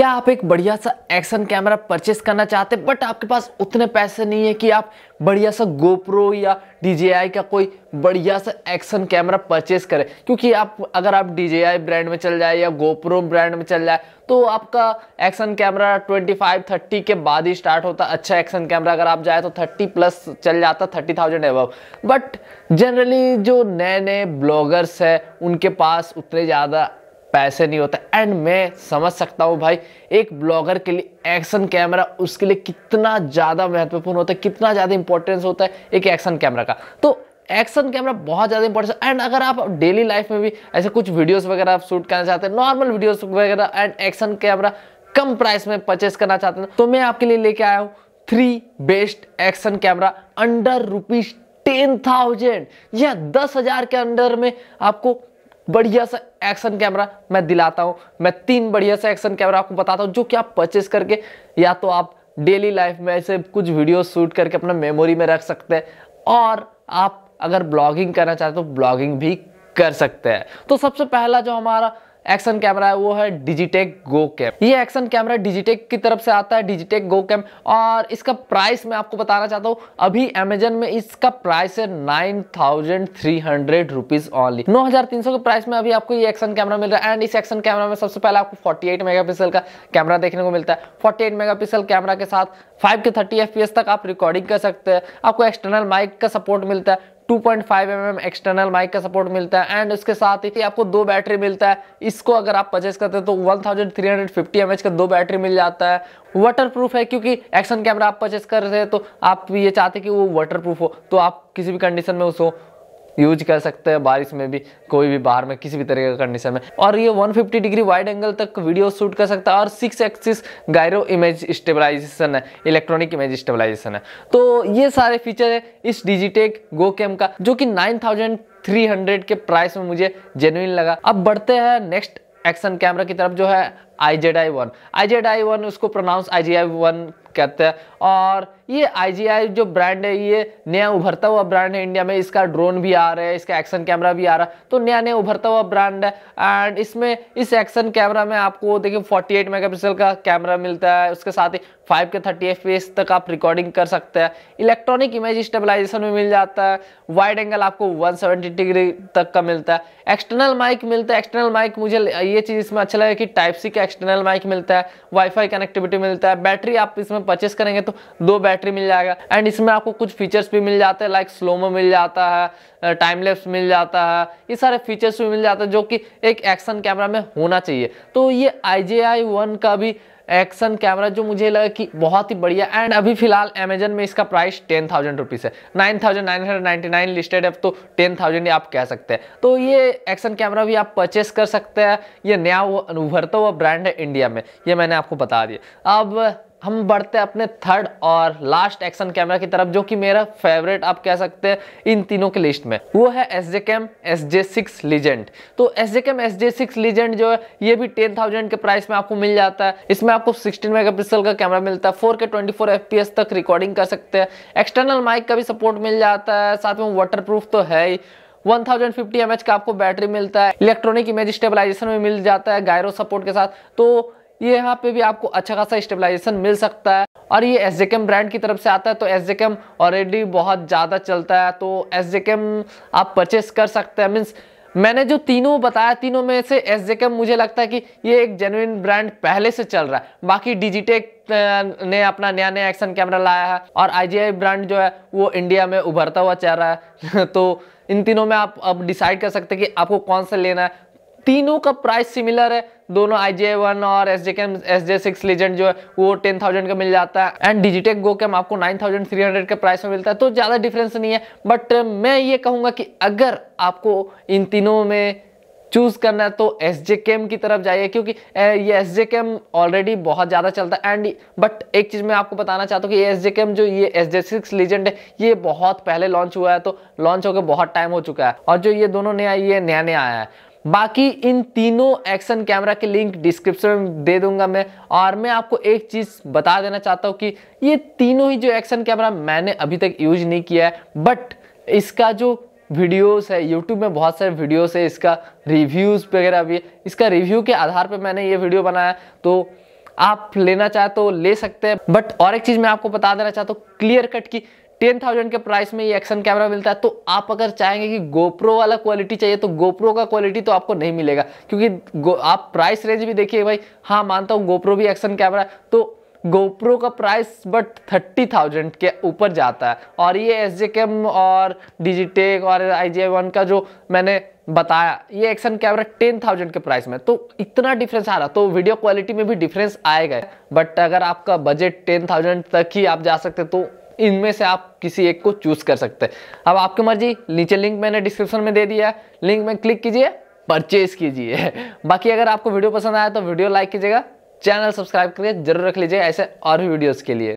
क्या आप एक बढ़िया सा एक्शन कैमरा परचेस करना चाहते हैं बट आपके पास उतने पैसे नहीं है कि आप बढ़िया सा गोप्रो या DJI का कोई बढ़िया सा एक्शन कैमरा परचेस करें क्योंकि आप अगर आप DJI ब्रांड में चल जाए या गोप्रो ब्रांड में चल जाए तो आपका एक्शन कैमरा 25 30 के बाद ही स्टार्ट होता अच्छा एक्शन कैमरा अगर आप जाए तो 30 प्लस चल जाता 30,000 थाउजेंड एबव बट जनरली जो नए नए ब्लॉगर्स हैं उनके पास उतने ज़्यादा पैसे नहीं होते एंड मैं समझ सकता हूँ भाई एक ब्लॉगर के लिए एक्शन कैमरा उसके लिए कितना ज़्यादा महत्वपूर्ण होता है कितना ज़्यादा इंपॉर्टेंस होता है एक एक्शन कैमरा का तो एक्शन कैमरा बहुत ज़्यादा इंपॉर्टेंट एंड अगर आप डेली लाइफ में भी ऐसे कुछ वीडियोज वगैरह आप शूट करना चाहते हैं नॉर्मल वीडियोज वगैरह एंड एक्शन कैमरा कम प्राइस में परचेस करना चाहते हैं तो मैं आपके लिए लेके आया हूँ three best action camera under rupees ten thousand या दस हजार के अंडर में आपको बढ़िया सा एक्शन कैमरा मैं दिलाता हूँ मैं तीन बढ़िया सा एक्शन कैमरा आपको बताता हूँ जो कि आप परचेस करके या तो आप डेली लाइफ में ऐसे कुछ वीडियो शूट करके अपना मेमोरी में रख सकते हैं और आप अगर ब्लॉगिंग करना चाहते हो तो ब्लॉगिंग भी कर सकते हैं तो सबसे पहला जो हमारा एक्शन कैमरा है वो है डिजिटेक गो कैम ये एक्शन कैमरा डिजिटेक की तरफ से आता है डिजिटेक गो कैम और इसका प्राइस मैं आपको बताना चाहता हूँ अभी अमेजन में इसका प्राइस है nine thousand three hundred rupees only नौ हजार तीन सौ के प्राइस में अभी आपको ये एक्शन कैमरा मिल रहा है एंड इस एक्शन कैमरा में सबसे पहले आपको फोर्टी एट का कैमरा देखने को मिलता है फोर्टी एट कैमरा के साथ फाइव के थर्टी एफ तक आप रिकॉर्डिंग कर सकते हैं आपको एक्सटर्नल माइक का सपोर्ट मिलता है two point five M M external mic का सपोर्ट मिलता है एंड उसके साथ ही आपको दो बैटरी मिलता है इसको अगर आप परचेस करते हैं तो one thousand three hundred fifty M H का दो बैटरी मिल जाता है वाटर प्रूफ है क्योंकि एक्शन कैमरा आप परचेस कर रहे हैं तो आप ये चाहते कि वो वाटर प्रूफ हो तो आप किसी भी कंडीशन में उसको यूज कर सकते हैं बारिश में भी कोई भी बाहर में किसी भी तरीके का कंडीशन में और ये 150 डिग्री वाइड एंगल तक वीडियो शूट कर सकता है और six axis gyro image stabilisation है इलेक्ट्रॉनिक इमेज स्टेबलाइजेशन है तो ये सारे फीचर है इस डिजिटेक गो कैम का जो कि 9300 के प्राइस में मुझे जेन्यून लगा अब बढ़ते हैं नेक्स्ट एक्शन कैमरा की तरफ जो है I Z I one I Z I one उसको pronounce I G I one कहते हैं और ये आई जो ब्रांड है ये नया उभरता हुआ ब्रांड है इंडिया में इसका ड्रोन भी आ रहा है इसका एक्शन कैमरा भी आ रहा है तो नया नया उभरता हुआ ब्रांड है एंड इसमें इस एक्शन कैमरा में आपको देखिए 48 मेगापिक्सल का कैमरा मिलता है उसके साथ ही फाइव के थर्टी एफ तक आप रिकॉर्डिंग कर सकते हैं इलेक्ट्रॉनिक इमेज स्टेबलाइजेशन में मिल जाता है वाइड एंगल आपको 170 डिग्री तक का मिलता है एक्सटर्नल माइक मिलता है एक्सटर्नल माइक मुझे ये चीज़ इसमें अच्छा लगा कि टाइप सी का एक्सटर्नल माइक मिलता है वाईफाई कनेक्टिविटी मिलता है बैटरी आप इसमें परचेस करेंगे तो दो बैटरी बैटरी मिल जाएगा एंड इसमें आपको कुछ फीचर्स भी मिल जाते हैं लाइक स्लोमो मिल जाता है टाइम लेप्स मिल जाता है ये सारे फीचर्स भी मिल जाते हैं जो कि एक एक्शन कैमरा में होना चाहिए तो ये आई जे आई वन का भी एक्शन कैमरा जो मुझे लगा कि बहुत ही बढ़िया एंड अभी फिलहाल अमेजन में इसका प्राइस टेन थाउजेंड रुपीज़ है nine thousand nine hundred ninety nine listed है तो टेन थाउजेंड आप कह सकते हैं तो ये एक्शन कैमरा भी आप परचेस कर सकते हैं ये नया वो उभरता हुआ ब्रांड है इंडिया में ये मैंने आपको बता दिया अब हम बढ़ते हैं अपने थर्ड और लास्ट एक्शन कैमरा की तरफ जो कि मेरा फेवरेट आप कह सकते हैं इन तीनों की लिस्ट में वो है S J cam S J six legend तो S J cam S J six legend जो है ये भी टेन थाउजेंड के प्राइस में आपको मिल जाता है इसमें आपको सिक्सटीन मेगा पिक्सल का कैमरा मिलता है four K twenty four F P S तक रिकॉर्डिंग कर सकते हैं एक्सटर्नल माइक का भी सपोर्ट मिल जाता है साथ में वाटर प्रूफ तो है ही 1050 थाउजेंड का आपको बैटरी मिलता है इलेक्ट्रॉनिक इमेज स्टेबलाइजेशन में मिल जाता है गायरो सपोर्ट के साथ तो ये यहाँ पे भी आपको अच्छा खासा स्टेबलाइजेशन मिल सकता है और ये एस ब्रांड की तरफ से आता है तो एस ऑलरेडी बहुत ज़्यादा चलता है तो एस आप परचेस कर सकते हैं मीन्स मैंने जो तीनों बताया तीनों में से एस जेकेम मुझे लगता है कि ये एक जेनुइन ब्रांड पहले से चल रहा है बाकी डिजिटेक ने अपना नया नया एक्शन कैमरा लाया है और आई ब्रांड जो है वो इंडिया में उभरता हुआ चल रहा है तो इन तीनों में आप अब डिसाइड कर सकते हैं कि आपको कौन सा लेना है तीनों का प्राइस सिमिलर है दोनों आई जे वन और S J cam S J six legend जो है वो टेन थाउजेंड का मिल जाता है एंड डिजिटेक गो कैम आपको नाइन थाउजेंड थ्री हंड्रेड के प्राइस में मिलता है तो ज़्यादा डिफरेंस नहीं है बट uh, मैं ये कहूँगा कि अगर आपको इन तीनों में चूज करना है तो एस जे कैम की तरफ जाइए क्योंकि uh, ये एस जे कैम ऑलरेडी बहुत ज़्यादा चलता है एंड बट एक चीज़ मैं आपको बताना चाहता हूँ कि एस जे कैम जो ये एस जे सिक्स लीजेंड है ये बहुत पहले लॉन्च हुआ है तो लॉन्च होकर बहुत टाइम हो चुका है और जो ये दोनों नया ये नया नया आया है बाकी इन तीनों एक्शन कैमरा के लिंक डिस्क्रिप्शन में दे दूंगा मैं और मैं आपको एक चीज़ बता देना चाहता हूँ कि ये तीनों ही जो एक्शन कैमरा मैंने अभी तक यूज नहीं किया है बट इसका जो वीडियोस है यूट्यूब में बहुत सारे वीडियोस है इसका रिव्यूज़ वगैरह भी इसका रिव्यू के आधार पर मैंने ये वीडियो बनाया तो आप लेना चाहे तो ले सकते हैं बट और एक चीज़ मैं आपको बता देना चाहता हूँ क्लियर कट की टेन थाउजेंड के प्राइस में ये एक्शन कैमरा मिलता है तो आप अगर चाहेंगे कि गोप्रो वाला क्वालिटी चाहिए तो गोप्रो का क्वालिटी तो आपको नहीं मिलेगा क्योंकि आप प्राइस रेंज भी देखिए भाई हाँ मानता हूँ गोप्रो भी एक्शन कैमरा तो गोप्रो का प्राइस बट थर्टी थाउजेंड के ऊपर जाता है और ये एस जे कैम और डिजिटेक और आई जी वन का जो मैंने बताया ये एक्शन कैमरा टेन थाउजेंड के प्राइस में तो इतना डिफरेंस आ रहा तो वीडियो क्वालिटी में भी डिफरेंस आएगा बट अगर आपका बजट टेन थाउजेंड तक ही आप जा सकते तो इनमें से आप किसी एक को चूज कर सकते हैं अब आपकी मर्जी नीचे लिंक मैंने डिस्क्रिप्शन में दे दिया है लिंक में क्लिक कीजिए परचेज कीजिए बाकी अगर आपको वीडियो पसंद आया तो वीडियो लाइक कीजिएगा चैनल सब्सक्राइब करिए जरूर रख लीजिएगा ऐसे और भी वीडियोज़ के लिए